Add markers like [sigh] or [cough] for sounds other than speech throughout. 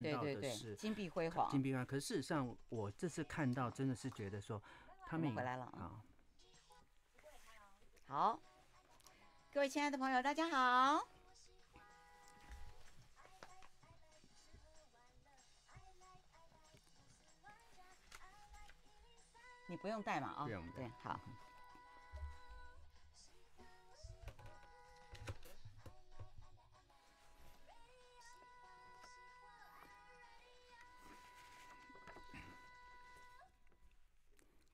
对对对，金碧辉煌，金碧辉煌。可是事实上，我这次看到真的是觉得说，他们回来了啊。好，各位亲爱的朋友，大家好。你不用带嘛，啊，对，好。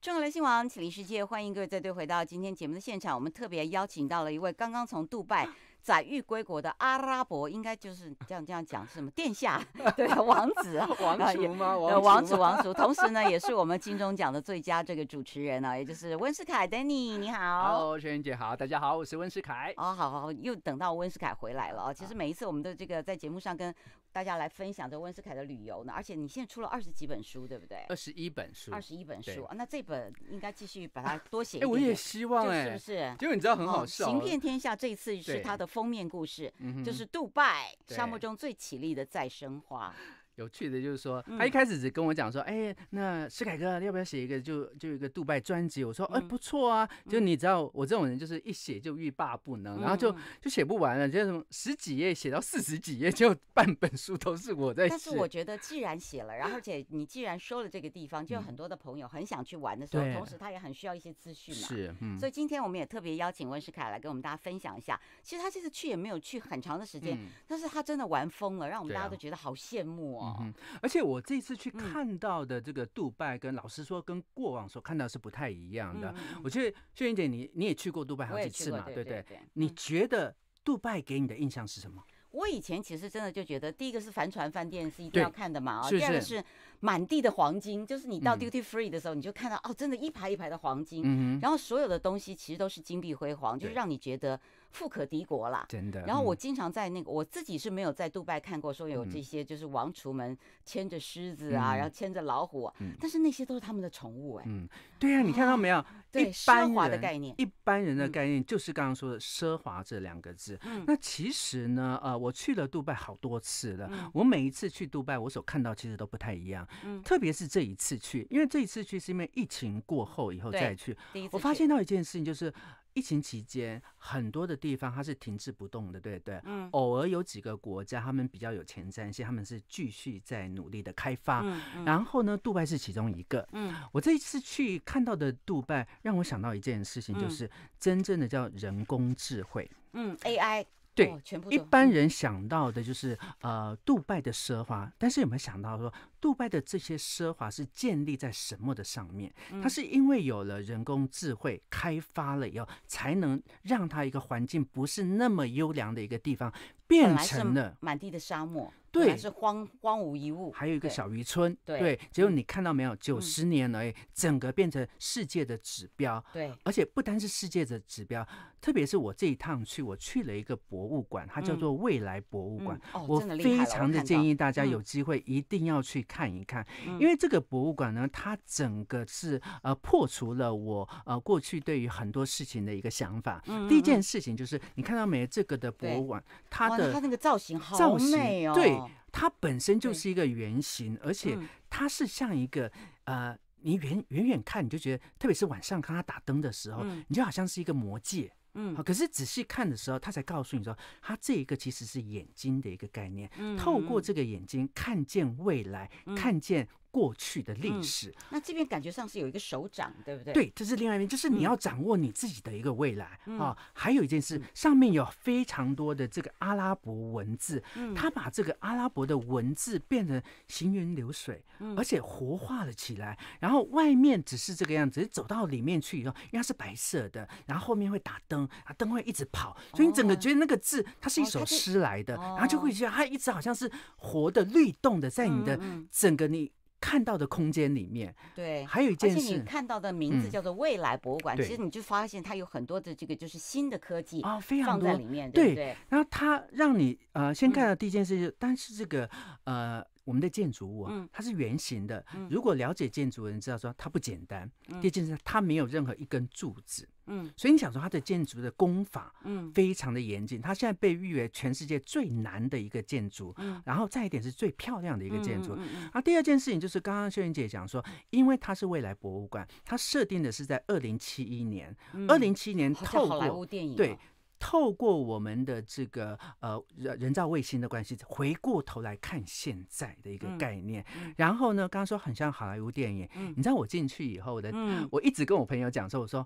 中国流行王启林世界，欢迎各位再度回到今天节目的现场。我们特别邀请到了一位刚刚从杜拜载誉归国的阿拉伯，应该就是这样这样讲，是什么殿下？对，王子，王族吗？王子王族，同时呢，也是我们金钟奖的最佳这个主持人啊，也就是温世凯，Danny，你好。Hello，全云姐，好，大家好，我是温世凯。哦，好，好，好，又等到温世凯回来了啊。其实每一次我们的这个在节目上跟。大家来分享这温斯凯的旅游呢，而且你现在出了二十几本书，对不对？二十一本书，二十一本书啊！那这本应该继续把它多写一点。我也希望哎，是不是？因为你知道很好笑，行遍天下。这一次是它的封面故事，就是杜拜沙漠中最绮丽的再生花。有趣的就是说，他一开始只跟我讲说：“哎，那石凯哥要不要写一个就就一个杜拜专辑？”我说：“哎，不错啊。”就你知道我这种人就是一写就欲罢不能，然后就就写不完了，就什么十几页写到四十几页，就半本书都是我在写。但是我觉得既然写了，然后且你既然说了这个地方，就有很多的朋友很想去玩的时候，同时他也很需要一些资讯嘛。是，所以今天我们也特别邀请温世凯来跟我们大家分享一下。其实他这次去也没有去很长的时间，但是他真的玩疯了，让我们大家都觉得好羡慕哦。嗯，而且我这次去看到的这个杜拜，跟老实说跟过往所看到是不太一样的。我觉得秀英姐，你你也去过杜拜好几次嘛，对不对？你觉得杜拜给你的印象是什么？我以前其实真的就觉得，第一个是帆船饭店是一定要看的嘛啊，第二个是满地的黄金，就是你到 duty free 的时候，你就看到哦，真的一排一排的黄金，然后所有的东西其实都是金碧辉煌，就是让你觉得富可敌国啦。真的。然后我经常在那个我自己是没有在杜拜看过说有这些就是王厨们牵着狮子啊，然后牵着老虎，但是那些都是他们的宠物哎。嗯，对呀，你看到没有？一般人的概念，一般人的概念就是刚刚说的“奢华”这两个字。那其实呢，呃，我去了杜拜好多次了，我每一次去杜拜，我所看到其实都不太一样。特别是这一次去，因为这一次去是因为疫情过后以后再去，我发现到一件事情就是。疫情期间，很多的地方它是停滞不动的，对对，嗯，偶尔有几个国家，他们比较有前瞻性，他们是继续在努力的开发。然后呢，杜拜是其中一个。嗯，我这一次去看到的杜拜，让我想到一件事情，就是真正的叫人工智慧。嗯，AI，对，全部。一般人想到的就是呃，杜拜的奢华，但是有没有想到说？杜拜的这些奢华是建立在什么的上面？它是因为有了人工智慧开发了以后，才能让它一个环境不是那么优良的一个地方，变成了满地的沙漠，对，是荒荒无一物。还有一个小渔村，对。结果你看到没有？九十年了，整个变成世界的指标。对，而且不单是世界的指标，特别是我这一趟去，我去了一个博物馆，它叫做未来博物馆。哦，我非常的建议大家有机会一定要去。看一看，因为这个博物馆呢，它整个是呃破除了我呃过去对于很多事情的一个想法。第一件事情就是你看到没，这个的博物馆，它的它那个造型好美哦，对，它本身就是一个圆形，而且它是像一个呃，你远远远看你就觉得，特别是晚上看它打灯的时候，你就好像是一个魔界。嗯，好，可是仔细看的时候，他才告诉你说，他这一个其实是眼睛的一个概念，透过这个眼睛看见未来，看见。过去的历史，那这边感觉上是有一个手掌，对不对？对，这是另外一面，就是你要掌握你自己的一个未来啊。还有一件事，上面有非常多的这个阿拉伯文字，他把这个阿拉伯的文字变成行云流水，而且活化了起来。然后外面只是这个样子，走到里面去以后，因为它是白色的，然后后面会打灯，啊，灯会一直跑，所以你整个觉得那个字它是一首诗来的，然后就会觉得它一直好像是活的、律动的，在你的整个你。看到的空间里面，对，还有一件事，你看到的名字叫做未来博物馆，其实你就发现它有很多的这个就是新的科技啊，非常放在里面对。对然后它让你呃，先看到第一件事是，但是这个呃。我们的建筑物，它是圆形的。如果了解建筑的人知道说，它不简单。第一件事，它没有任何一根柱子。嗯，所以你想说它的建筑的工法，嗯，非常的严谨。它现在被誉为全世界最难的一个建筑。嗯，然后再一点是最漂亮的一个建筑。它第二件事情就是刚刚秀英姐讲说，因为它是未来博物馆，它设定的是在二零七一年，二零七年透过对。透过我们的这个呃人人造卫星的关系，回过头来看现在的一个概念，然后呢，刚刚说很像好莱坞电影，你知道我进去以后的，我一直跟我朋友讲说，我说。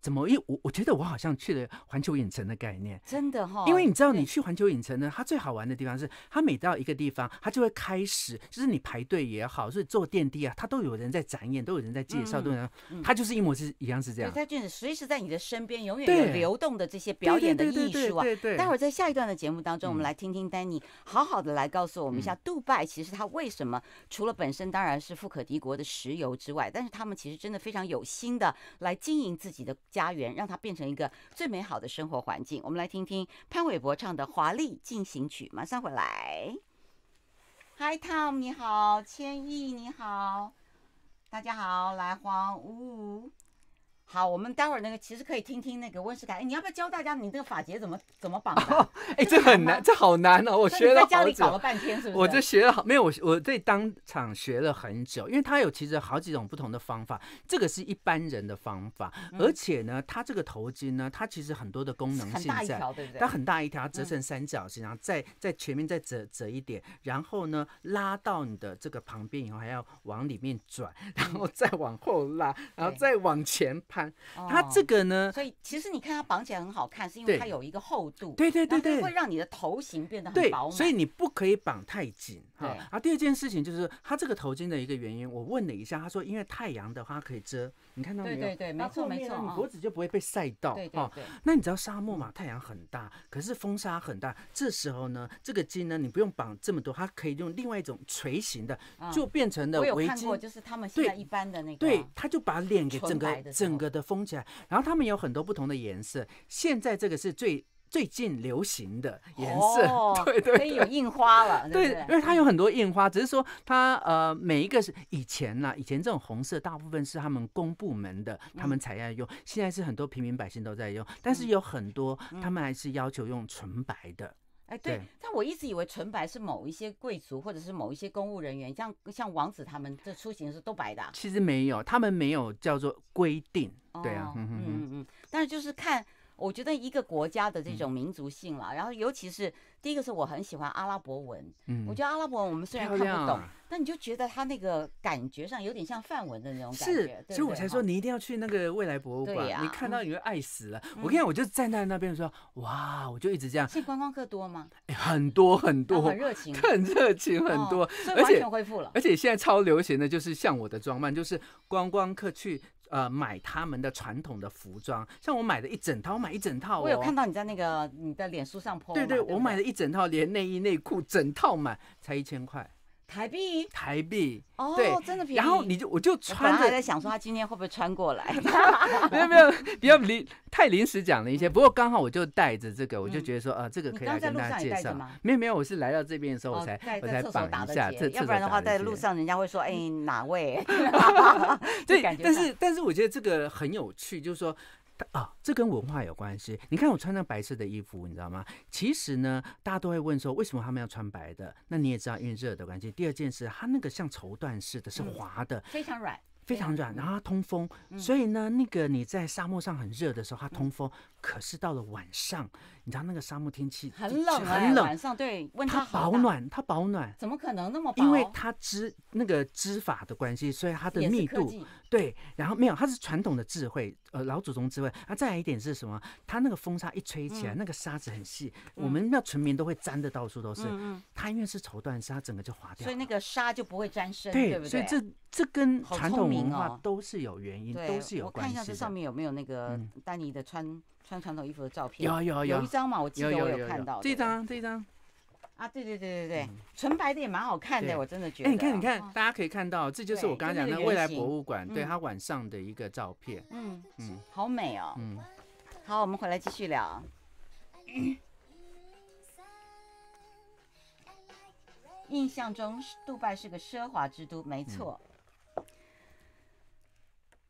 怎么？因为我我觉得我好像去了环球影城的概念，真的哈。因为你知道，你去环球影城呢，它最好玩的地方是它每到一个地方，它就会开始，就是你排队也好，是坐电梯啊，它都有人在展演，都有人在介绍，都有人，它就是一模是一样是这样。在就是随时在你的身边，永远有流动的这些表演的艺术啊。待会儿在下一段的节目当中，我们来听听丹尼好好的来告诉我们一下，杜拜其实它为什么除了本身当然是富可敌国的石油之外，但是他们其实真的非常有心的来经营自己。的家园让它变成一个最美好的生活环境。我们来听听潘玮柏唱的《华丽进行曲》，马上回来。Hi Tom，你好，千亿你好，大家好，来黄五五。好，我们待会儿那个其实可以听听那个温世凯。哎，你要不要教大家你这个发结怎么怎么绑的？哎，这很难，这好难哦！我学在家里搞了半天，是是？我这学了，没有我我在当场学了很久，因为它有其实好几种不同的方法。这个是一般人的方法，而且呢，它这个头巾呢，它其实很多的功能性在。很大一条，对不对？它很大一条，折成三角形，然后再在前面再折折一点，然后呢拉到你的这个旁边以后，还要往里面转，然后再往后拉，然后再往前。它这个呢，所以其实你看它绑起来很好看，是因为它有一个厚度，对对对对，会让你的头型变得饱满，所以你不可以绑太紧哈。啊，第二件事情就是它这个头巾的一个原因，我问了一下，他说因为太阳的话可以遮。你看到没有？对对对，没错没错。你脖子就不会被晒到。对对对。那你知道沙漠嘛？太阳很大，可是风沙很大。这时候呢，这个巾呢，你不用绑这么多，它可以用另外一种垂形的，就变成了围巾。就是他们对一般的那个。对，他就把脸给整个整个的封起来。然后他们有很多不同的颜色，现在这个是最。最近流行的颜色，[laughs] 对对，可以有印花了。[laughs] 对，因为它有很多印花，只是说它呃，每一个是以前呢，以前这种红色大部分是他们公部门的，他们才要用。现在是很多平民百姓都在用，但是有很多他们还是要求用纯白的。哎，对，但我一直以为纯白是某一些贵族或者是某一些公务人员，像像王子他们这出行是都白的。其实没有，他们没有叫做规定。对啊，嗯嗯嗯嗯，但是就是看。我觉得一个国家的这种民族性啦，然后尤其是第一个是我很喜欢阿拉伯文，我觉得阿拉伯文我们虽然看不懂，但你就觉得它那个感觉上有点像范文的那种感觉，所以我才说你一定要去那个未来博物馆，你看到你会爱死了。我跟你讲，我就站在那边说哇，我就一直这样。去观光客多吗？很多很多，[laughs] 很热情，很热情很多，而且恢复了，而且现在超流行的就是像我的装扮，就是观光客去。呃，买他们的传统的服装，像我买了一整套，我买一整套，我有看到你在那个你的脸书上 po，对对，我买了一整套，连内衣内裤整套买才一千块。台币，台币，哦，真的，然后你就我就穿着，还在想说他今天会不会穿过来，没 [laughs] 有没有，不要临太临时讲了一些，不过刚好我就带着这个，我就觉得说啊，这个可以来跟大家介绍吗？没有没有，我是来到这边的时候我才我才绑一下，要不然的话在路上人家会说 [laughs] 哎哪位？[laughs] 对，但是但是我觉得这个很有趣，就是说。啊，这跟文化有关系。你看我穿那白色的衣服，你知道吗？其实呢，大家都会问说，为什么他们要穿白的？那你也知道，因为热的关系。第二件事，它那个像绸缎似的，是滑的，非常软，非常软，然后它通风。所以呢，那个你在沙漠上很热的时候，它通风。可是到了晚上，你知道那个沙漠天气很冷冷。晚上对，它保暖，它保暖。怎么可能那么薄？因为它织那个织法的关系，所以它的密度。对，然后没有，它是传统的智慧，呃，老祖宗智慧。那再来一点是什么？它那个风沙一吹起来，那个沙子很细，我们那纯棉都会粘的到处都是。嗯它因为是绸缎纱，整个就滑掉。所以那个沙就不会粘身，对不对？所以这这跟传统文化都是有原因，都是有关系的。我看一下这上面有没有那个丹尼的穿。穿传统衣服的照片有有有一张嘛？我记得我有看到这张这张啊！对对对对对，纯白的也蛮好看的，我真的觉得。哎，你看你看，大家可以看到，这就是我刚刚讲的未来博物馆，对他晚上的一个照片。嗯嗯，好美哦。嗯，好，我们回来继续聊。[clears throat] 印象中，杜拜是个奢华之都，没错。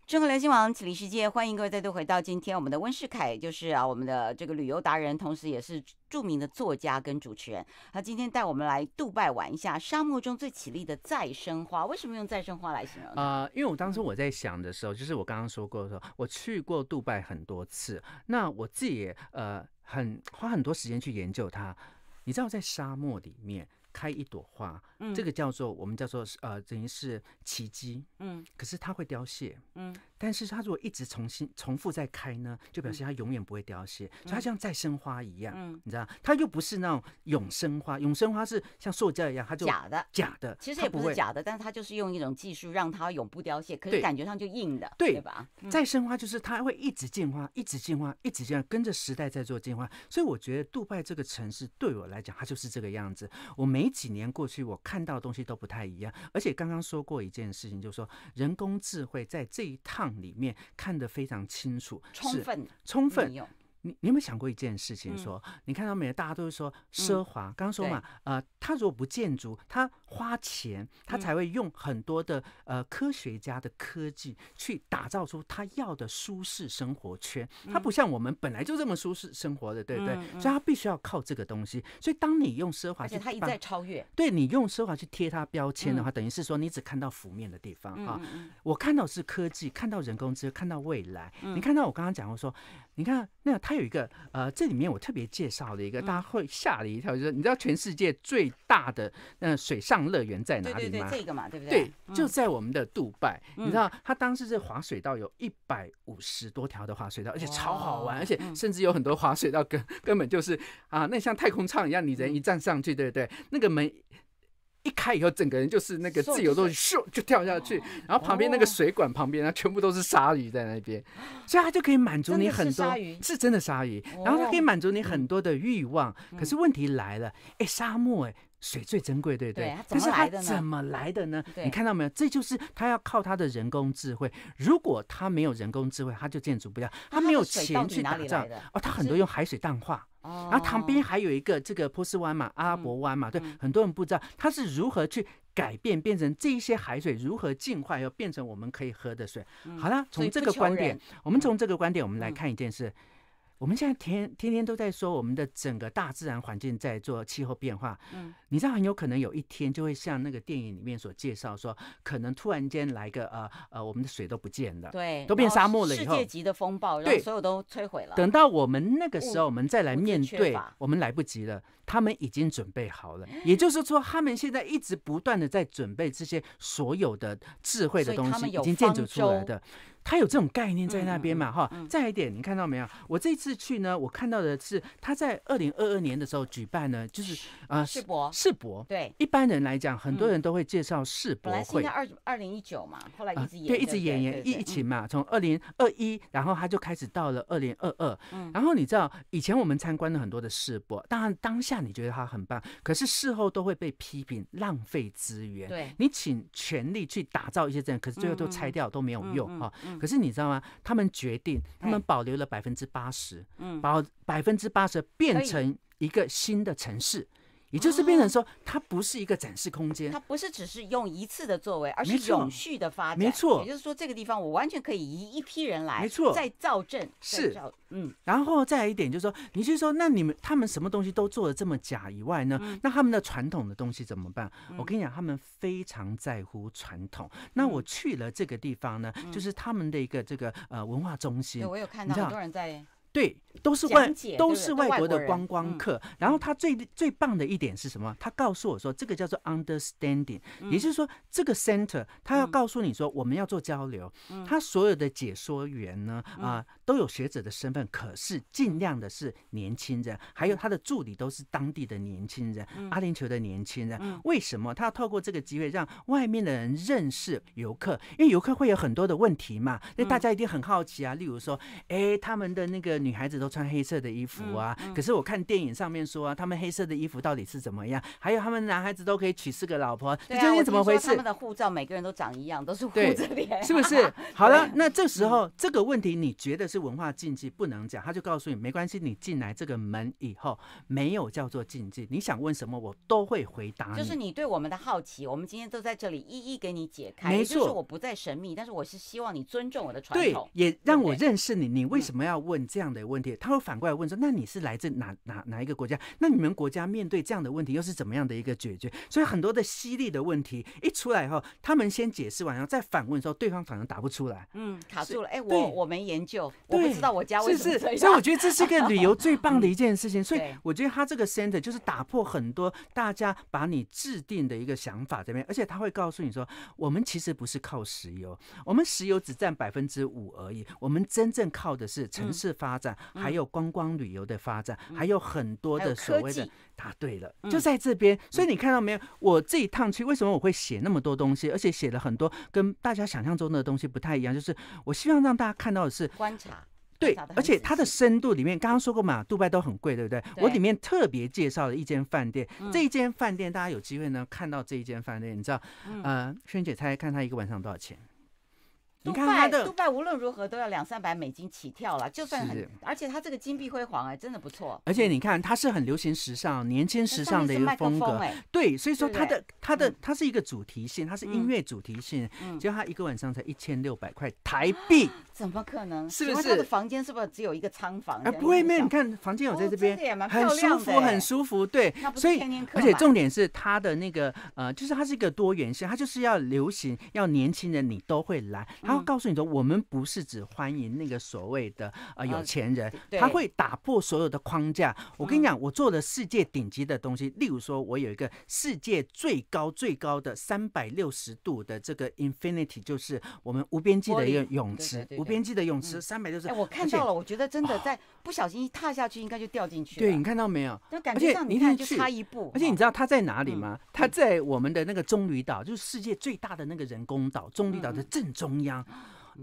中国流行网起立世界，欢迎各位再度回到今天我们的温世凯，就是啊我们的这个旅游达人，同时也是著名的作家跟主持人。他今天带我们来杜拜玩一下沙漠中最绮丽的再生花，为什么用再生花来形容？呃，因为我当时我在想的时候，就是我刚刚说过候，我去过杜拜很多次，那我自己呃很花很多时间去研究它。你知道在沙漠里面开一朵花。嗯，这个叫做我们叫做呃，等于是奇迹。嗯，可是它会凋谢。嗯，但是它如果一直重新重复再开呢，就表示它永远不会凋谢，它像再生花一样。嗯，你知道，它又不是那种永生花。永生花是像塑胶一样，它就假的，假的。其实也不是假的，但是它就是用一种技术让它永不凋谢，可是感觉上就硬的，对吧？再生花就是它会一直进化，一直进化，一直这样跟着时代在做进化。所以我觉得杜拜这个城市对我来讲，它就是这个样子。我每几年过去，我。看到的东西都不太一样，而且刚刚说过一件事情，就是说，人工智慧在这一趟里面看得非常清楚，充分，充分。你你有没有想过一件事情？说你看到没有？大家都是说奢华。刚刚说嘛，呃，他如果不建筑，他花钱，他才会用很多的呃科学家的科技去打造出他要的舒适生活圈。他不像我们本来就这么舒适生活的，对不对。所以他必须要靠这个东西。所以当你用奢华而且他一再超越。对你用奢华去贴他标签的话，等于是说你只看到浮面的地方啊。我看到是科技，看到人工智能，看到未来。你看到我刚刚讲过说。你看，那个它有一个呃，这里面我特别介绍的一个，大家会吓了一跳，就是你知道全世界最大的那水上乐园在哪里吗？对，对，对，这个嘛，对不对？对，就在我们的杜拜。你知道它当时这滑水道有一百五十多条的滑水道，而且超好玩，而且甚至有很多滑水道根根本就是啊，那像太空舱一样，你人一站上去，对不对？那个门。一开以后，整个人就是那个自由落体，咻就跳下去。然后旁边那个水管旁边，它全部都是鲨鱼在那边，所以它就可以满足你很多，是真的鲨鱼。然后它可以满足你很多的欲望。可是问题来了，哎，沙漠，哎，水最珍贵，对不对？可是它怎么来的呢？你看到没有？这就是它要靠它的人工智慧。如果它没有人工智慧，它就建筑不了。它没有钱去打仗。哦，它很多用海水淡化。然后旁边还有一个这个波斯湾嘛，阿拉伯湾嘛，对，很多人不知道它是如何去改变，变成这一些海水如何净化，又变成我们可以喝的水。好了，从这个观点，我们从这个观点，我们来看一件事。我们现在天天天都在说，我们的整个大自然环境在做气候变化。嗯。你知道很有可能有一天就会像那个电影里面所介绍说，可能突然间来个呃呃，我们的水都不见了，对，都变沙漠了。以世界级的风暴让所有都摧毁了。等到我们那个时候，我们再来面对，我们来不及了。他们已经准备好了，也就是说，他们现在一直不断的在准备这些所有的智慧的东西，已经建筑出来的。他有这种概念在那边嘛？哈。再一点，你看到没有？我这次去呢，我看到的是他在二零二二年的时候举办呢，就是啊世博。世博对一般人来讲，很多人都会介绍世博会。本来是二二零一九嘛，后来一直对一直演演疫情嘛，从二零二一，然后他就开始到了二零二二。嗯，然后你知道以前我们参观了很多的世博，当然当下你觉得它很棒，可是事后都会被批评浪费资源。对，你请全力去打造一些这样，可是最后都拆掉都没有用哈。可是你知道吗？他们决定，他们保留了百分之八十，嗯，把百分之八十变成一个新的城市。也就是变成说，它不是一个展示空间，它不是只是用一次的作为，而是永续的发展。没错，也就是说这个地方我完全可以移一批人来，没错，再造镇。是，嗯。然后再来一点就是说，你就说那你们他们什么东西都做的这么假以外呢？那他们的传统的东西怎么办？我跟你讲，他们非常在乎传统。那我去了这个地方呢，就是他们的一个这个呃文化中心，我有看到很多人在。对，都是外都是外国的观光客。然后他最最棒的一点是什么？他告诉我说，这个叫做 understanding，也就是说，这个 center 他要告诉你说，我们要做交流。他所有的解说员呢，啊，都有学者的身份，可是尽量的是年轻人，还有他的助理都是当地的年轻人，阿联酋的年轻人。为什么他要透过这个机会让外面的人认识游客？因为游客会有很多的问题嘛，那大家一定很好奇啊。例如说，哎，他们的那个。女孩子都穿黑色的衣服啊，可是我看电影上面说啊，他们黑色的衣服到底是怎么样？还有他们男孩子都可以娶四个老婆，究竟怎么回事？他们的护照每个人都长一样，都是胡子脸，[laughs] 是不是？好了，那这时候这个问题你觉得是文化禁忌不能讲，他就告诉你没关系，你进来这个门以后没有叫做禁忌，你想问什么我都会回答。就是你对我们的好奇，我们今天都在这里一一给你解开。没错，我不再神秘，但是我是希望你尊重我的传统，也让我认识你。你为什么要问这样的？的问题，他会反过来问说：“那你是来自哪哪哪一个国家？那你们国家面对这样的问题又是怎么样的一个解决？”所以很多的犀利的问题一出来以后，他们先解释完，然后再反问的时候，对方反而答不出来。嗯，卡住了。哎，我我没研究，我不知道我家为什么。所以我觉得这是一个旅游最棒的一件事情。所以我觉得他这个 center 就是打破很多大家把你制定的一个想法这边，而且他会告诉你说：“我们其实不是靠石油，我们石油只占百分之五而已，我们真正靠的是城市发展。”发展还有观光旅游的发展，还有很多的所谓的答对了，就在这边。所以你看到没有？我这一趟去，为什么我会写那么多东西？而且写了很多跟大家想象中的东西不太一样。就是我希望让大家看到的是观察，对，而且它的深度里面，刚刚说过嘛，杜拜都很贵，对不对？我里面特别介绍了一间饭店，这一间饭店大家有机会呢看到这一间饭店，你知道，呃，萱姐猜猜看，它一个晚上多少钱？你看他的杜拜无论如何都要两三百美金起跳了，就算而且他这个金碧辉煌哎，真的不错。而且你看它是很流行时尚、年轻时尚的一个风格对，所以说它的它的它是一个主题性，它是音乐主题性。结果它一个晚上才一千六百块台币，怎么可能？是不是？它的房间是不是只有一个仓房？哎，不会，没有。你看房间有在这边，很舒服，很舒服。对，所以而且重点是它的那个呃，就是它是一个多元性，它就是要流行，要年轻人你都会来。告诉你说，我们不是只欢迎那个所谓的啊有钱人，他会打破所有的框架。我跟你讲，我做的世界顶级的东西，例如说，我有一个世界最高最高的三百六十度的这个 infinity，就是我们无边际的一个泳池，无边际的泳池，三百六十。哎，我看到了，我觉得真的在。不小心一踏下去，应该就掉进去了。对你看到没有？觉上你看就差一步。而且你知道它在哪里吗？它在我们的那个棕榈岛，就是世界最大的那个人工岛，棕榈岛的正中央。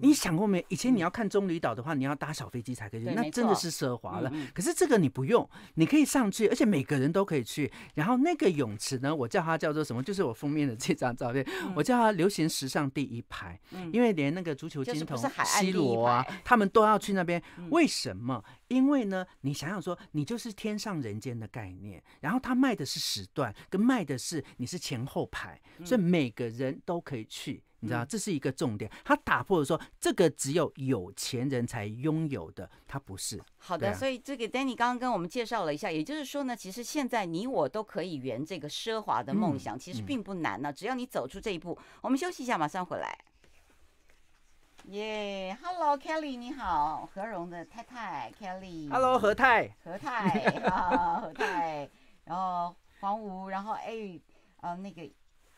你想过没？以前你要看棕榈岛的话，你要搭小飞机才可以那真的是奢华了。可是这个你不用，你可以上去，而且每个人都可以去。然后那个泳池呢，我叫它叫做什么？就是我封面的这张照片，我叫它流行时尚第一排。因为连那个足球金童 C 罗啊，他们都要去那边。为什么？因为呢，你想想说，你就是天上人间的概念。然后他卖的是时段，跟卖的是你是前后排，所以每个人都可以去。你知道这是一个重点，他打破了说这个只有有钱人才拥有的，他不是好的。所以这个 Danny 刚刚跟我们介绍了一下，也就是说呢，其实现在你我都可以圆这个奢华的梦想，其实并不难呢。只要你走出这一步。我们休息一下，马上回来。耶，Hello Kelly，你好，何荣的太太 Kelly。Hello 何太。何太 [laughs] 啊，何太，然后黄吴，然后哎，呃那个，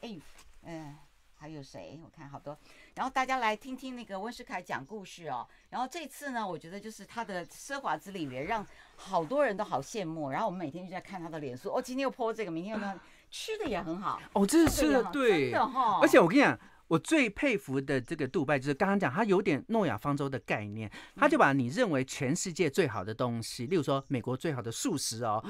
哎，嗯。还有谁？我看好多，然后大家来听听那个温世凯讲故事哦。然后这次呢，我觉得就是他的奢华之旅让好多人都好羡慕。然后我们每天就在看他的脸书，哦，今天又泼这个，明天又那，[laughs] 吃的也很好。哦，这是的，对，真的哈。而且我跟你讲，我最佩服的这个杜拜就是刚刚讲，他有点诺亚方舟的概念，他就把你认为全世界最好的东西，例如说美国最好的素食哦，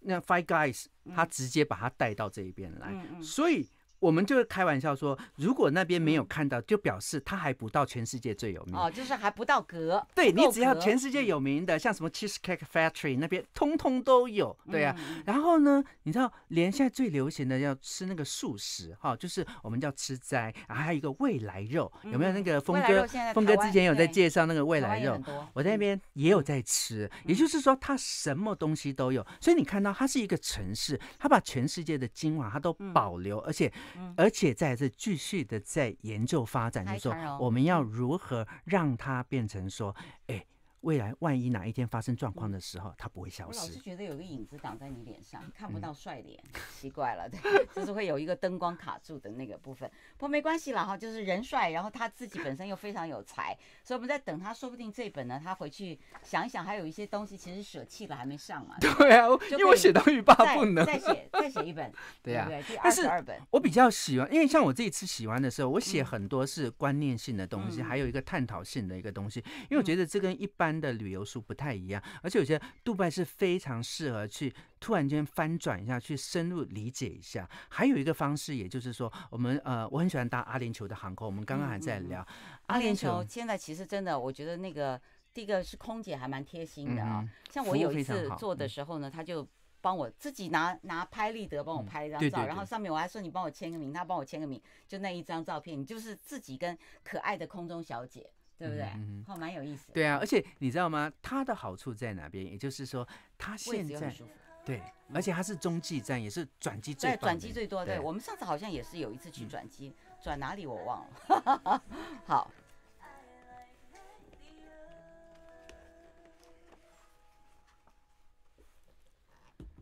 那 Five Guys，他直接把它带到这一边来，所以。我们就开玩笑说，如果那边没有看到，就表示它还不到全世界最有名。哦，就是还不到格。对你只要全世界有名的，像什么 Cheesecake Factory 那边，通通都有。对啊，然后呢，你知道，连现在最流行的要吃那个素食哈，就是我们叫吃斋啊，还有一个未来肉，有没有那个峰哥？峰哥之前有在介绍那个未来肉，我在那边也有在吃。也就是说，它什么东西都有。所以你看到它是一个城市，它把全世界的精华它都保留，而且。而且在这继续的在研究发展，就是说我们要如何让它变成说，哎。未来万一哪一天发生状况的时候，它不会消失。老是觉得有个影子挡在你脸上，看不到帅脸，奇怪了，对，就是会有一个灯光卡住的那个部分。不过没关系了哈，就是人帅，然后他自己本身又非常有才，所以我们在等他。说不定这本呢，他回去想一想，还有一些东西其实舍弃了，还没上嘛。[laughs] 对啊，因为我写到欲罢不能，再写再写一本，[laughs] 对呀，第二十二本。我比较喜欢，因为像我这一次喜欢的时候，我写很多是观念性的东西，还有一个探讨性的一个东西，因为我觉得这跟一般。的旅游书不太一样，而且有些，杜拜是非常适合去突然间翻转一下，去深入理解一下。还有一个方式，也就是说，我们呃，我很喜欢搭阿联酋的航空。我们刚刚还在聊阿联酋，现在其实真的，我觉得那个第一个是空姐还蛮贴心的啊。像我有一次做的时候呢，他就帮我自己拿拿拍立得，帮我拍一张照，然后上面我还说你帮我签个名，他帮我签个名，就那一张照片，你就是自己跟可爱的空中小姐。对不对？好，蛮有意思。对啊，而且你知道吗？它的好处在哪边？也就是说，它现在对，而且它是中继站，也是转机最转机最多。对，我们上次好像也是有一次去转机，转哪里我忘了。[laughs] 好。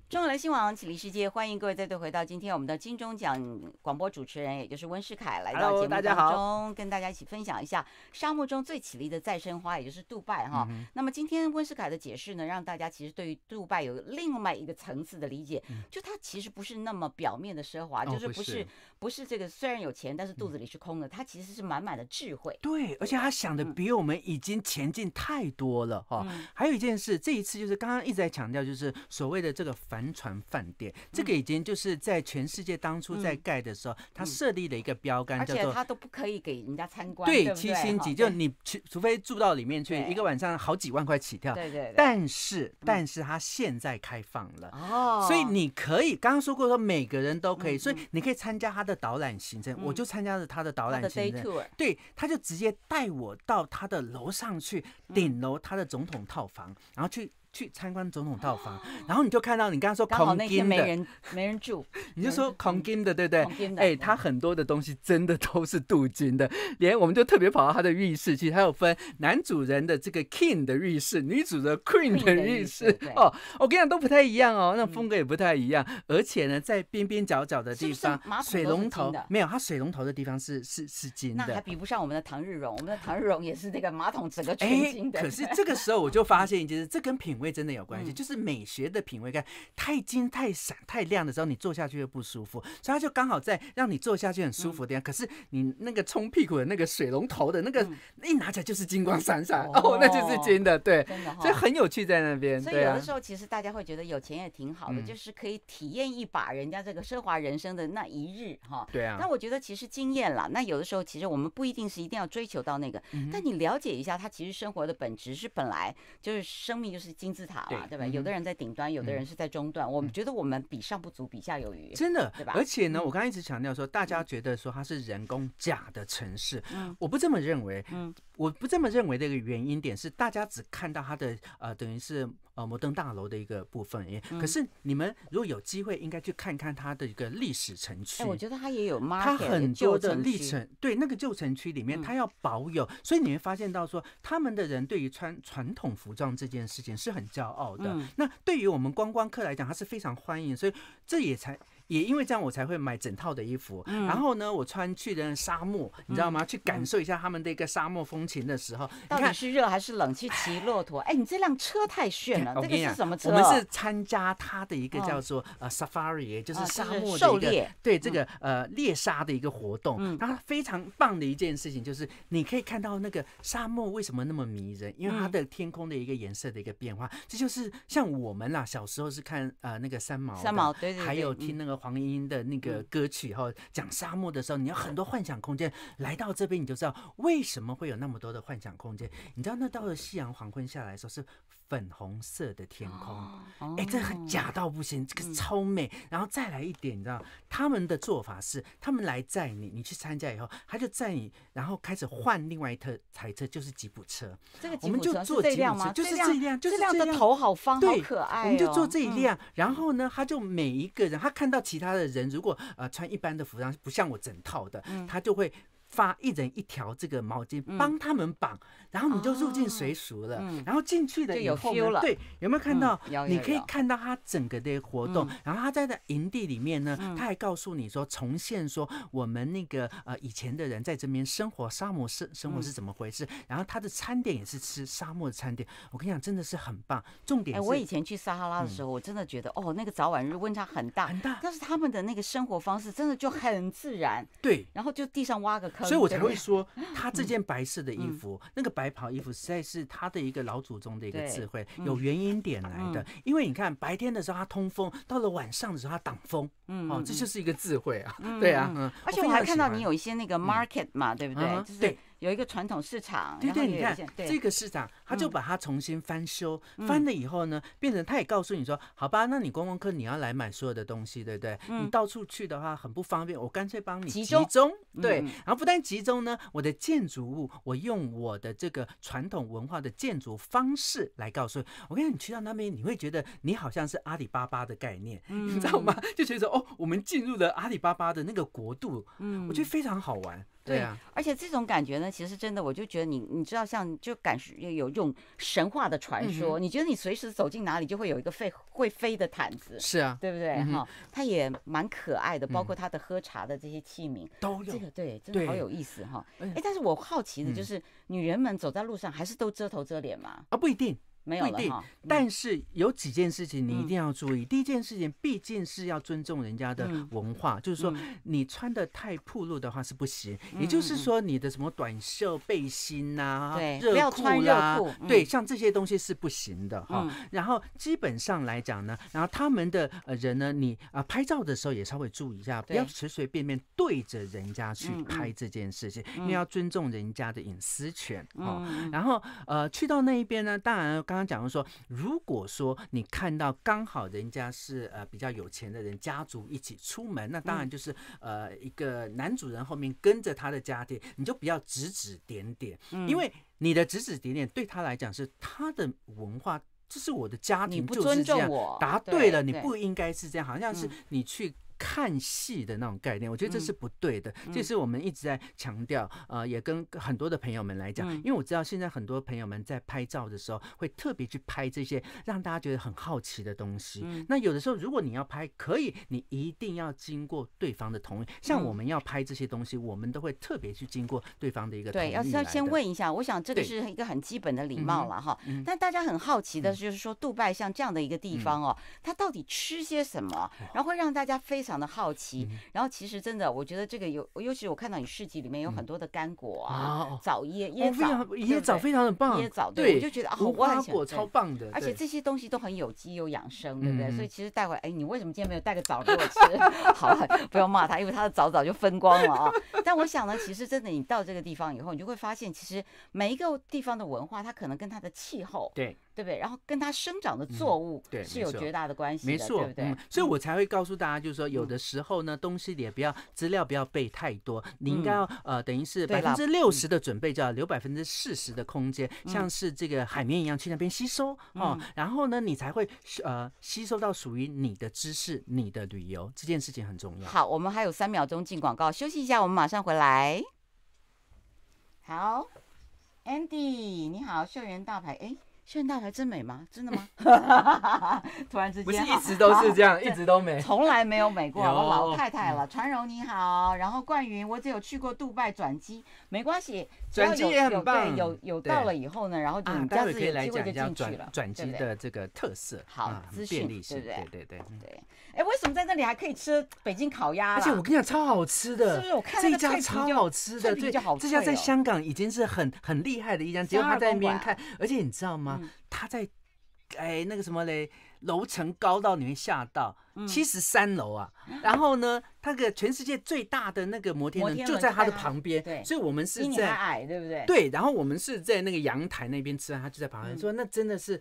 中来新闻网，启立世界，欢迎各位再度回到今天我们的金钟奖广播主持人，也就是温世凯来到节目当中，跟大家一起分享一下沙漠中最起力的再生花，也就是杜拜哈。那么今天温世凯的解释呢，让大家其实对于杜拜有另外一个层次的理解，就它其实不是那么表面的奢华，就是不是不是这个虽然有钱，但是肚子里是空的，它其实是满满的智慧。对，而且他想的比我们已经前进太多了哈。还有一件事，这一次就是刚刚一直在强调，就是所谓的这个。帆船饭店，这个已经就是在全世界当初在盖的时候，他设立的一个标杆，叫做他都不可以给人家参观。对，七星级就你去，除非住到里面去，一个晚上好几万块起跳。对对但是，但是他现在开放了哦，所以你可以刚刚说过说每个人都可以，所以你可以参加他的导览行程。我就参加了他的导览行程。对，他就直接带我到他的楼上去，顶楼他的总统套房，然后去。去参观总统套房，然后你就看到你刚刚说空金的，没人没人住，[laughs] 你就说空金的，对不对？哎，他很多的东西真的都是镀金的，[laughs] 连我们就特别跑到他的浴室，去，他有分男主人的这个 king 的浴室，女主的 queen 的浴室哦，我跟你讲都不太一样哦，那风格也不太一样，而且呢，在边边角角的地方，水龙头没有，他水龙头的地方是是是金的，还比不上我们的唐日荣，我们的唐日荣也是那个马桶整个全金的。[laughs] 可是这个时候我就发现一件事，这跟品味。真的有关系，就是美学的品味感。太金、太闪、太亮的时候，你坐下去会不舒服。所以它就刚好在让你坐下去很舒服的。可是你那个冲屁股的那个水龙头的那个一拿起来就是金光闪闪哦，那就是金的。对，所以很有趣在那边。所以有的时候其实大家会觉得有钱也挺好的，就是可以体验一把人家这个奢华人生的那一日哈。对啊。那我觉得其实经验了。那有的时候其实我们不一定是一定要追求到那个，但你了解一下，他其实生活的本质是本来就是生命就是金。字塔嘛，对吧？有的人在顶端，有的人是在中段。我们觉得我们比上不足，比下有余，真的，对吧？而且呢，我刚一直强调说，大家觉得说它是人工假的城市，我不这么认为，嗯。我不这么认为的一个原因点是，大家只看到它的呃，等于是呃摩登大楼的一个部分。哎，可是你们如果有机会，应该去看看它的一个历史城区。我觉得它也有它很多的历程，对那个旧城区里面，它要保有，所以你会发现到说，他们的人对于穿传统服装这件事情是很骄傲的。嗯，那对于我们观光客来讲，他是非常欢迎，所以这也才。也因为这样，我才会买整套的衣服。然后呢，我穿去的沙漠，你知道吗？去感受一下他们的一个沙漠风情的时候，到底是热还是冷？去骑骆驼。哎，你这辆车太炫了，这个是什么车？我们是参加他的一个叫做呃 safari，就是沙漠狩猎。对这个呃猎杀的一个活动。它非常棒的一件事情就是，你可以看到那个沙漠为什么那么迷人，因为它的天空的一个颜色的一个变化。这就是像我们啦，小时候是看呃那个三毛，三毛对，还有听那个。黄莺莺的那个歌曲，哈，讲沙漠的时候，你要很多幻想空间。来到这边，你就知道为什么会有那么多的幻想空间。你知道那到了夕阳黄昏下来的时候是。粉红色的天空，哎，这假到不行，这个超美。然后再来一点，你知道他们的做法是，他们来载你，你去参加以后，他就载你，然后开始换另外一台车，就是吉普车。这个吉普车最靓就是这最靓的头好方，好可爱。我们就坐这一辆，然后呢，他就每一个人，他看到其他的人，如果呃穿一般的服装，不像我整套的，他就会。发一人一条这个毛巾，帮他们绑，然后你就入境随俗了。然后进去的就后，了，对，有没有看到？你可以看到他整个的活动。然后他在的营地里面呢，他还告诉你说，重现说我们那个呃以前的人在这边生活沙漠生生活是怎么回事。然后他的餐点也是吃沙漠的餐点。我跟你讲，真的是很棒。重点，哎，我以前去撒哈拉的时候，我真的觉得哦，那个早晚日温差很大很大，但是他们的那个生活方式真的就很自然。对，然后就地上挖个坑。所以我才会说，他这件白色的衣服，那个白袍衣服，实在是他的一个老祖宗的一个智慧，有原因点来的。因为你看，白天的时候它通风，到了晚上的时候它挡风，嗯，这就是一个智慧啊，对啊。而且我还看到你有一些那个 market 嘛，对不对？对。有一个传统市场，对对，你看这个市场，他就把它重新翻修，翻了以后呢，变成他也告诉你说，好吧，那你观光客你要来买所有的东西，对不对？嗯，你到处去的话很不方便，我干脆帮你集中，对，然后不但集中呢，我的建筑物我用我的这个传统文化的建筑方式来告诉，我跟你去到那边你会觉得你好像是阿里巴巴的概念，你知道吗？[laughs] 就觉得哦，我们进入了阿里巴巴的那个国度，嗯，我觉得非常好玩。对，而且这种感觉呢，其实真的，我就觉得你，你知道，像就感觉有一种神话的传说，你觉得你随时走进哪里，就会有一个飞会飞的毯子，是啊，对不对哈？它也蛮可爱的，包括它的喝茶的这些器皿，都有这个，对，真的好有意思哈。哎，但是我好奇的就是，女人们走在路上还是都遮头遮脸吗？啊，不一定。不一定，但是有几件事情你一定要注意。第一件事情，毕竟是要尊重人家的文化，就是说你穿的太暴露的话是不行。也就是说，你的什么短袖、背心呐，对，不要穿热裤，对，像这些东西是不行的哈。然后基本上来讲呢，然后他们的人呢，你啊拍照的时候也稍微注意一下，不要随随便便对着人家去拍这件事情，因为要尊重人家的隐私权哦。然后呃，去到那一边呢，当然刚。刚刚讲的说，如果说你看到刚好人家是呃比较有钱的人，家族一起出门，那当然就是呃一个男主人后面跟着他的家庭，你就不要指指点点，因为你的指指点点对他来讲是他的文化，这是我的家庭，你不尊重我。答对了，你不应该是这样，好像是你去。看戏的那种概念，我觉得这是不对的。这是我们一直在强调，呃，也跟很多的朋友们来讲，因为我知道现在很多朋友们在拍照的时候，会特别去拍这些让大家觉得很好奇的东西。那有的时候，如果你要拍，可以，你一定要经过对方的同意。像我们要拍这些东西，我们都会特别去经过对方的一个同意。对，要要先问一下。我想这个是一个很基本的礼貌了哈。但大家很好奇的就是说，杜拜像这样的一个地方哦，它到底吃些什么，然后会让大家非。非常的好奇，然后其实真的，我觉得这个有，尤其是我看到你市集里面有很多的干果啊，枣椰椰枣椰枣，非常的棒，椰枣对，我就觉得啊，无花果超棒的，而且这些东西都很有机又养生，对不对？所以其实带回哎，你为什么今天没有带个枣给我吃？[laughs] 好，[laughs] 不要骂他，因为他的枣早就分光了啊。但我想呢，其实真的，你到这个地方以后，你就会发现，其实每一个地方的文化，它可能跟它的气候对。对不对？然后跟它生长的作物对是有绝大的关系的，没错，对不对？所以我才会告诉大家，就是说有的时候呢，东西也不要资料不要背太多，你应该要呃，等于是百分之六十的准备，就要留百分之四十的空间，像是这个海绵一样去那边吸收哦。然后呢，你才会呃吸收到属于你的知识，你的旅游这件事情很重要。好，我们还有三秒钟进广告，休息一下，我们马上回来。好，Andy，你好，秀园大牌哎。现代还真美吗？真的吗？[laughs] 突然之间不是一直都是这样，[laughs] 一直都美，从来没有美过我老太太了。[laughs] 传荣你好，然后冠云，我只有去过杜拜转机，没关系，转机很棒。对，有有到了以后呢，然后就下次有机会就进去了。转机的这个特色，好，便利，对不对？对对对对哎，为什么在那里还可以吃北京烤鸭而且我跟你讲，超好吃的，是不是？我看这家超好吃的，对，这家在香港已经是很很厉害的一家。他在那边看，而且你知道吗？他在哎，那个什么嘞，楼层高到你会吓到，七十三楼啊！然后呢，那个全世界最大的那个摩天轮就在他的旁边，所以我们是在，对不对？对。然后我们是在那个阳台那边吃，他就在旁边说，那真的是。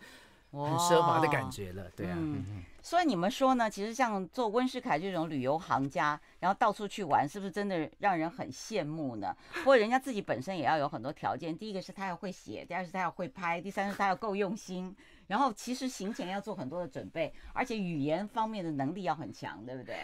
很奢华的感觉了，对嗯所以你们说呢？其实像做温世凯这种旅游行家，然后到处去玩，是不是真的让人很羡慕呢？[laughs] 不过人家自己本身也要有很多条件：第一个是他要会写，第二是他要会拍，第三是他要够用心。然后其实行前要做很多的准备，而且语言方面的能力要很强，对不对？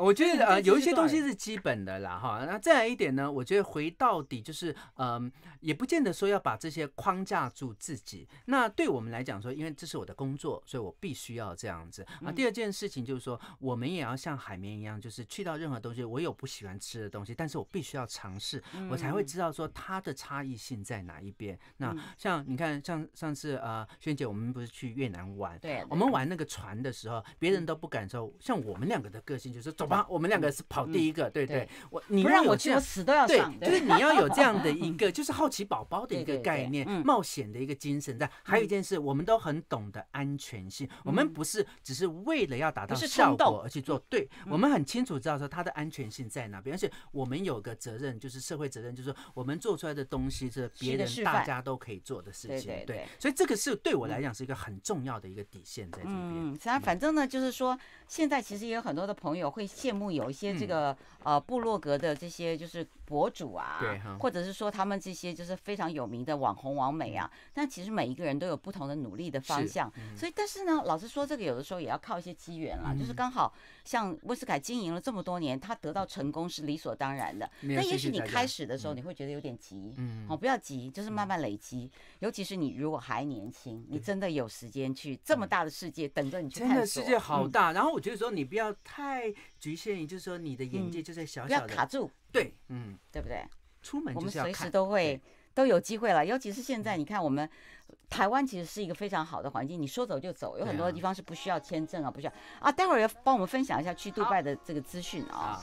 我觉得呃有一些东西是基本的啦哈，那再来一点呢，我觉得回到底就是嗯，也不见得说要把这些框架住自己。那对我们来讲说，因为这是我的工作，所以我必须要这样子啊。第二件事情就是说，我们也要像海绵一样，就是去到任何东西，我有不喜欢吃的东西，但是我必须要尝试，我才会知道说它的差异性在哪一边。那像你看，像上次呃，萱姐我们不是去越南玩，对，我们玩那个船的时候，别人都不敢说，像我们两个的个性就是总。吧，我们两个是跑第一个，对对，我你不让我死都要上，对，就是你要有这样的一 [laughs] 个，就是好奇宝宝的一个概念，冒险的一个精神在。还有一件事，我们都很懂得安全性，我们不是只是为了要达到效果而去做，对，我们很清楚知道说它的安全性在哪边，而且我们有个责任，就是社会责任，就是说我们做出来的东西是别人大家都可以做的事情，对，所以这个是对我来讲是一个很重要的一个底线在这边。嗯，实反正呢，就是说现在其实也有很多的朋友会。羡慕有一些这个呃部落格的这些就是博主啊，对，或者是说他们这些就是非常有名的网红网美啊，但其实每一个人都有不同的努力的方向，所以但是呢，老实说，这个有的时候也要靠一些机缘啊，就是刚好像温斯凯经营了这么多年，他得到成功是理所当然的。那也许你开始的时候你会觉得有点急，嗯，哦，不要急，就是慢慢累积。尤其是你如果还年轻，你真的有时间去这么大的世界等着你去探索，世界好大。然后我觉得说你不要太。局限于，就是说你的眼界就在小小的，不要卡住。对，嗯，对不对？出门我们随时都会都有机会了，尤其是现在，你看我们台湾其实是一个非常好的环境，你说走就走，有很多地方是不需要签证啊，不需要啊。待会儿要帮我们分享一下去杜拜的这个资讯啊。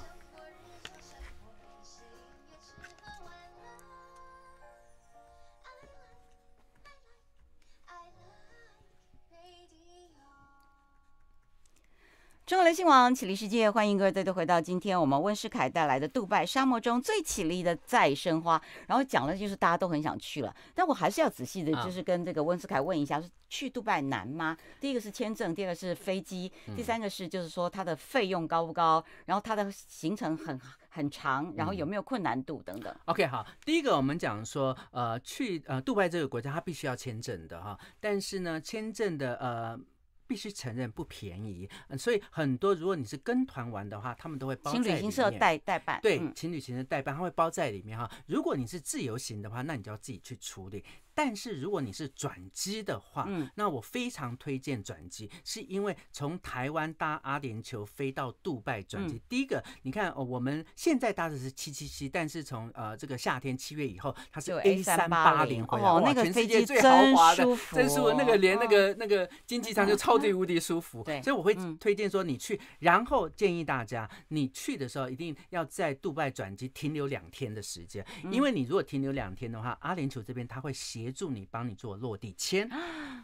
乐新王起立世界，欢迎各位再度回到今天我们温世凯带来的杜拜沙漠中最绮丽的再生花，然后讲了就是大家都很想去了，但我还是要仔细的，就是跟这个温世凯问一下，是去杜拜难吗？第一个是签证，第二个是飞机，第三个是就是说它的费用高不高，然后它的行程很很长，然后有没有困难度等等。OK，好，第一个我们讲说，呃，去呃杜拜这个国家，它必须要签证的哈，但是呢，签证的呃。必须承认不便宜，所以很多如果你是跟团玩的话，他们都会包在里面。情侣旅行社代代办，对，情侣行社代办，他会包在里面哈。如果你是自由行的话，那你就要自己去处理。但是如果你是转机的话，那我非常推荐转机，是因为从台湾搭阿联酋飞到杜拜转机。第一个，你看，哦，我们现在搭的是七七七，但是从呃这个夏天七月以后，它是 A 三八零，哦，那个飞机豪华的，真舒服，那个连那个那个经济舱就超级无敌舒服。[laughs] 对，所以我会推荐说你去，然后建议大家你去的时候一定要在杜拜转机停留两天的时间，因为你如果停留两天的话，阿联酋这边它会吸。协助你帮你做落地签，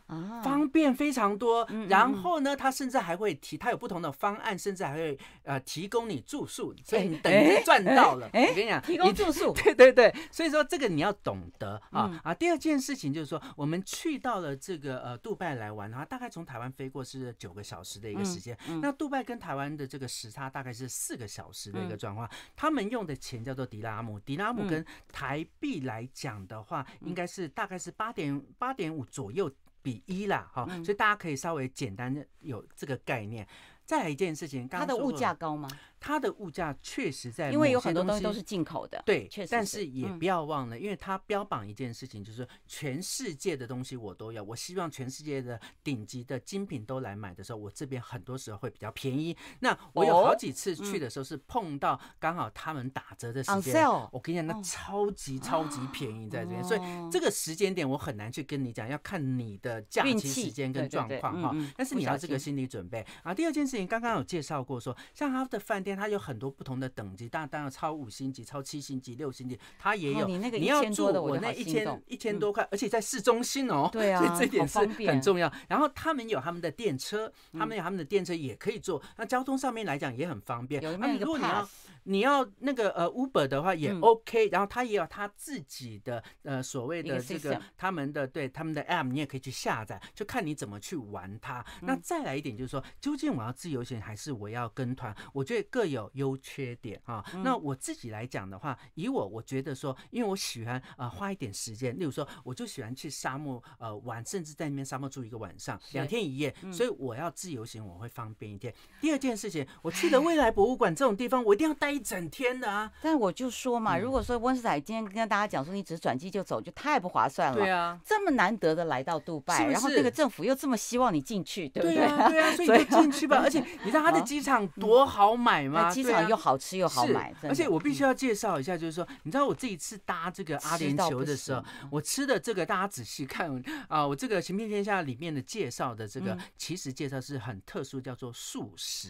啊，方便非常多。然后呢，他甚至还会提，他有不同的方案，甚至还会呃提供你住宿，所以你等于赚到了。我跟你讲，提供住宿，[laughs] 对对对。所以说这个你要懂得啊啊。第二件事情就是说，我们去到了这个呃杜拜来玩的话，大概从台湾飞过是九个小时的一个时间。那杜拜跟台湾的这个时差大概是四个小时的一个状况。他们用的钱叫做迪拉姆，迪拉姆跟台币来讲的话，应该是大。大概是八点八点五左右比一啦，哈，所以大家可以稍微简单的有这个概念。再来一件事情，它的物价高吗？它的物价确实在，因为有很多东西都是进口的，对，确实。但是也不要忘了，因为它标榜一件事情，就是全世界的东西我都要，我希望全世界的顶级的精品都来买的时候，我这边很多时候会比较便宜。那我有好几次去的时候是碰到刚好他们打折的时间，我跟你讲，那超级超级便宜在这边，所以这个时间点我很难去跟你讲，要看你的假期时间跟状况哈。但是你要这个心理准备啊。第二件事情刚刚有介绍过，说像他的饭店。它有很多不同的等级，当然要超五星级、超七星级、六星级，它也有。你那个你要住我那一千一千多块，而且在市中心哦，对啊，所以这点是很重要。然后他们有他们的电车，他们有他们的电车也可以坐，那交通上面来讲也很方便。那们如果你要。你要那个呃 Uber 的话也 OK，然后他也有他自己的呃所谓的这个他们的对他们的 App，你也可以去下载，就看你怎么去玩它。那再来一点就是说，究竟我要自由行还是我要跟团？我觉得各有优缺点啊。那我自己来讲的话，以我我觉得说，因为我喜欢呃花一点时间，例如说我就喜欢去沙漠呃玩，甚至在那边沙漠住一个晚上两天一夜，所以我要自由行我会方便一点。[laughs] 第二件事情，我去的未来博物馆这种地方，我一定要带。一整天的啊！但是我就说嘛，如果说温世坦今天跟大家讲说你只是转机就走，就太不划算了。对啊，这么难得的来到杜拜，然后那个政府又这么希望你进去，对不对？对啊，[laughs] 对啊，所以进去吧。[laughs] 而且你知道他的机场多好买吗？机场又好吃又好买。而且我必须要介绍一下，就是说，你知道我这一次搭这个阿联酋的时候，我吃的这个，大家仔细看啊，我这个《行遍天下》里面的介绍的这个，其实介绍是很特殊，叫做素食。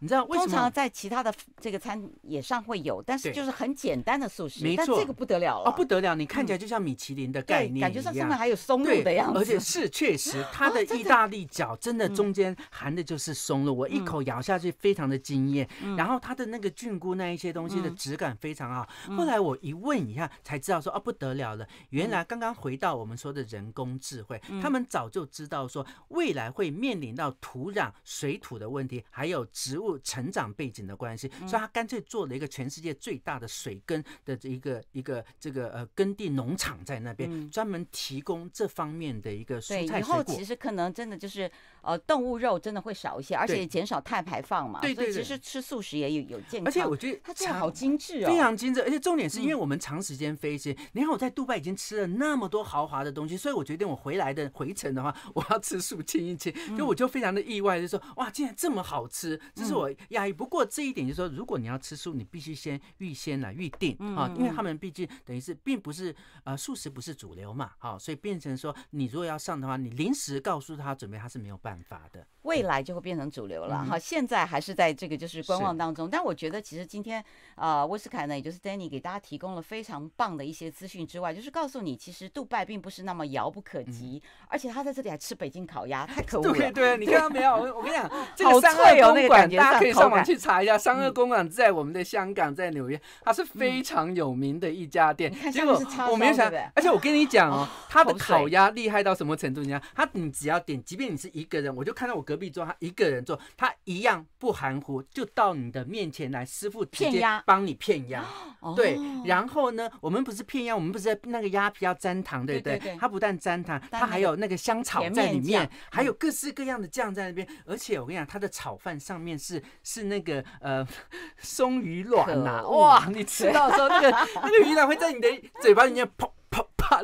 你知道为什么？在其他的这个餐。也上会有，但是就是很简单的素食，但这个不得了了，哦，不得了！你看起来就像米其林的概念，感觉上上面还有松露的样子，而且是确实，它的意大利饺真的中间含的就是松露，我一口咬下去非常的惊艳，然后它的那个菌菇那一些东西的质感非常好。后来我一问一下，才知道说啊不得了了，原来刚刚回到我们说的人工智慧，他们早就知道说未来会面临到土壤水土的问题，还有植物成长背景的关系，所以它干脆。这做了一个全世界最大的水耕的这一个一个这个呃耕地农场在那边，专门提供这方面的一个蔬菜水以后其实可能真的就是呃动物肉真的会少一些，而且减少碳排放嘛。对对。其实吃素食也有有健康。而且我觉得它做好精致哦，非常精致。而且重点是因为我们长时间飞行，你看我在杜拜已经吃了那么多豪华的东西，所以我决定我回来的回程的话，我要吃素清一清。所以我就非常的意外，就说哇，竟然这么好吃，这是我压抑。不过这一点就是说，如果你要。吃素你必须先预先来预定啊，因为他们毕竟等于是并不是呃素食不是主流嘛，好，所以变成说你如果要上的话，你临时告诉他准备他是没有办法的。未来就会变成主流了哈，现在还是在这个就是观望当中。但我觉得其实今天啊，威斯凯呢，也就是 Danny 给大家提供了非常棒的一些资讯之外，就是告诉你，其实杜拜并不是那么遥不可及，而且他在这里还吃北京烤鸭，太可恶 [laughs] 了。对对，你看到没有？我我跟你讲，[laughs] 这个三二公馆，大家可以上网去查一下。三二公馆在我们的香港，在纽约，它是非常有名的一家店。结果是我没有想，而且我跟你讲哦，他的烤鸭厉害到什么程度？你看，他你只要点，即便你是一个人，我就看到我哥。隔壁桌他一个人做，他一样不含糊，就到你的面前来。师傅直接帮你片鸭，对。然后呢，我们不是片鸭，我们不是在那个鸭皮要沾糖，对不对？它不但沾糖，它还有那个香草在里面，还有各式各样的酱在那边。而且我跟你讲，它的炒饭上面是是那个呃 [laughs] 松鱼卵呐，哇！你吃到的时候，那个 [laughs] 那个鱼卵会在你的嘴巴里面砰。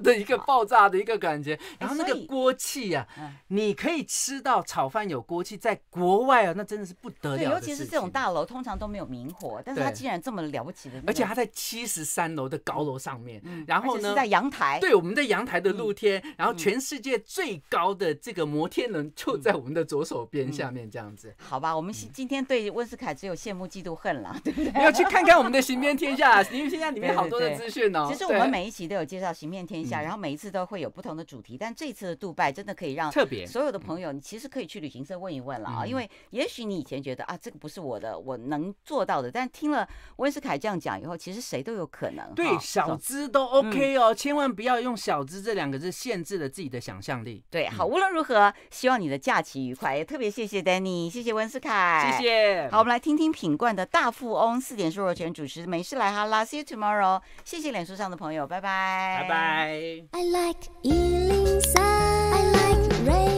的 [laughs] 一个爆炸的一个感觉，然后那个锅气呀，你可以吃到炒饭有锅气，在国外啊，那真的是不得了。尤其是这种大楼通常都没有明火，但是它竟然这么了不起的。而且它在七十三楼的高楼上面，然后呢？在阳台。对，我们在阳台的露天，然后全世界最高的这个摩天轮就在我们的左手边下面这样子。好吧，我们今天对温斯凯只有羡慕嫉妒恨了，[laughs] 对不对？你要去看看我们的《行遍天下》，因为现在里面好多的资讯哦。其实我们每一集都有介绍《行遍天下》。然后每一次都会有不同的主题，但这次的杜拜真的可以让特别所有的朋友，你其实可以去旅行社问一问了啊，因为也许你以前觉得啊，这个不是我的，我能做到的，但听了温斯凯这样讲以后，其实谁都有可能。对，小资都 OK 哦，千万不要用“小资”这两个字限制了自己的想象力。对，好，无论如何，希望你的假期愉快。也特别谢谢 Danny，谢谢温斯凯，谢谢。好，我们来听听品冠的《大富翁》，四点说若全主持，没事来哈啦，See you tomorrow。谢谢脸书上的朋友，拜拜，拜拜。I like Ealing I like radio.